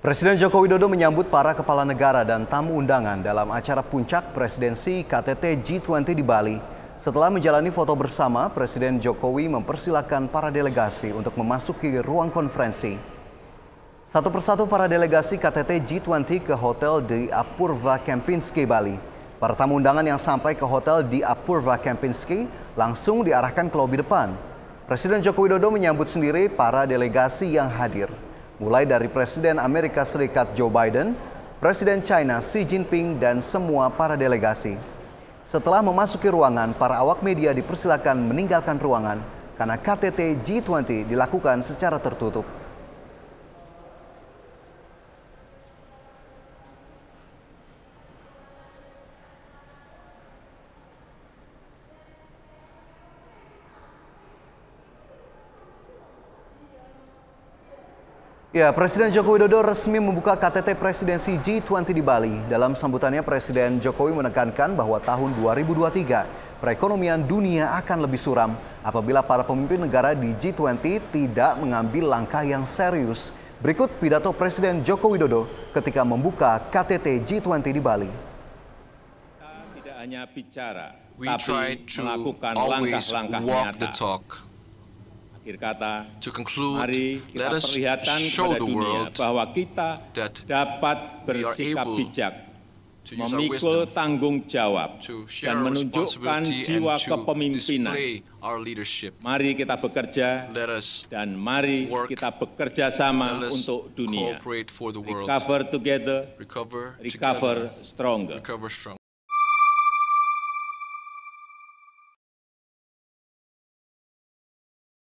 Presiden Joko Widodo menyambut para kepala negara dan tamu undangan dalam acara puncak presidensi KTT G20 di Bali. Setelah menjalani foto bersama, Presiden Jokowi mempersilahkan para delegasi untuk memasuki ruang konferensi. Satu persatu para delegasi KTT G20 ke hotel di Apurva Kempinski, Bali. Para tamu undangan yang sampai ke hotel di Apurva Kempinski langsung diarahkan ke lobi depan. Presiden Joko Widodo menyambut sendiri para delegasi yang hadir mulai dari Presiden Amerika Serikat Joe Biden, Presiden China Xi Jinping, dan semua para delegasi. Setelah memasuki ruangan, para awak media dipersilakan meninggalkan ruangan karena KTT G20 dilakukan secara tertutup. Ya, Presiden Joko Widodo resmi membuka KTT Presidensi G20 di Bali. Dalam sambutannya, Presiden Jokowi menekankan bahwa tahun 2023, perekonomian dunia akan lebih suram apabila para pemimpin negara di G20 tidak mengambil langkah yang serius. Berikut pidato Presiden Joko Widodo ketika membuka KTT G20 di Bali. Kita tidak hanya bicara, tapi melakukan langkah-langkah nyata. To conclude, let us show the world that we are able to use tanggung jawab dan menunjukkan jiwa kepemimpinan. Mari kita bekerja dan mari work. kita bekerja sama untuk dunia. Recover together, Recover stronger.